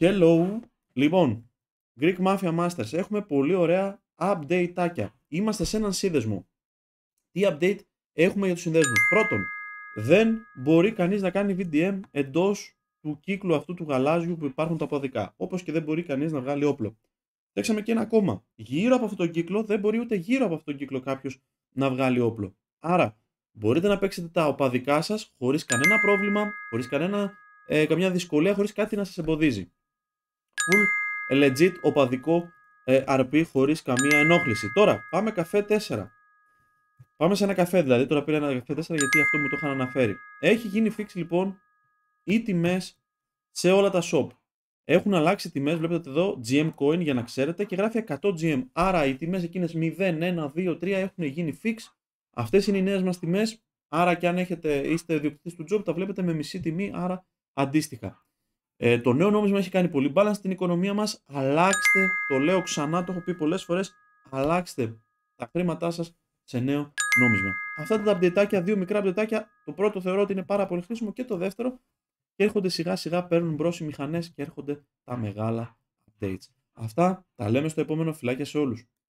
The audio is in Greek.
Hello. Λοιπόν, Greek Mafia Masters. Έχουμε πολύ ωραία update Είμαστε σε έναν σύνδεσμο. Τι update έχουμε για τους συνδέσμους. Πρώτον, δεν μπορεί κανείς να κάνει VDM εντός του κύκλου αυτού του γαλάζιου που υπάρχουν τα ποδικά. Όπως και δεν μπορεί κανείς να βγάλει όπλο. Φτιάξαμε και ένα ακόμα. Γύρω από αυτόν τον κύκλο δεν μπορεί ούτε γύρω από αυτόν τον κύκλο κάποιος να βγάλει όπλο. Άρα, μπορείτε να παίξετε τα οπαδικά σας χωρίς κανένα πρόβλημα, χωρίς ε, καμιά δυσκολία, χωρίς κάτι να σας εμποδίζει full ε, legit οπαδικό ε, RP χωρίς καμία ενόχληση. Τώρα πάμε καφέ 4. Πάμε σε ένα καφέ δηλαδή, τώρα πήρα ένα καφέ 4 γιατί αυτό μου το είχαν αναφέρει. Έχει γίνει fix λοιπόν οι τιμές σε όλα τα shop. Έχουν αλλάξει τιμές, βλέπετε εδώ, GM coin για να ξέρετε και γράφει 100 GM. Άρα οι τιμές εκείνες 0, 1, 2, 3 έχουν γίνει fix. Αυτές είναι οι νέες μας τιμές, άρα και αν έχετε, είστε ιδιοκτήτης του job τα βλέπετε με μισή τιμή, άρα αντίστοιχα. Ε, το νέο νόμισμα έχει κάνει πολύ μπάλα στην οικονομία μας. Αλλάξτε, το λέω ξανά, το έχω πει πολλές φορές. Αλλάξτε τα χρήματά σας σε νέο νόμισμα. Αυτά τα δύο μικρά update, το πρώτο θεωρώ ότι είναι πάρα πολύ χρήσιμο και το δεύτερο και έρχονται σιγά σιγά, παίρνουν μπρος οι μηχανές και έρχονται τα μεγάλα updates. Αυτά τα λέμε στο επόμενο φυλάκια σε όλους.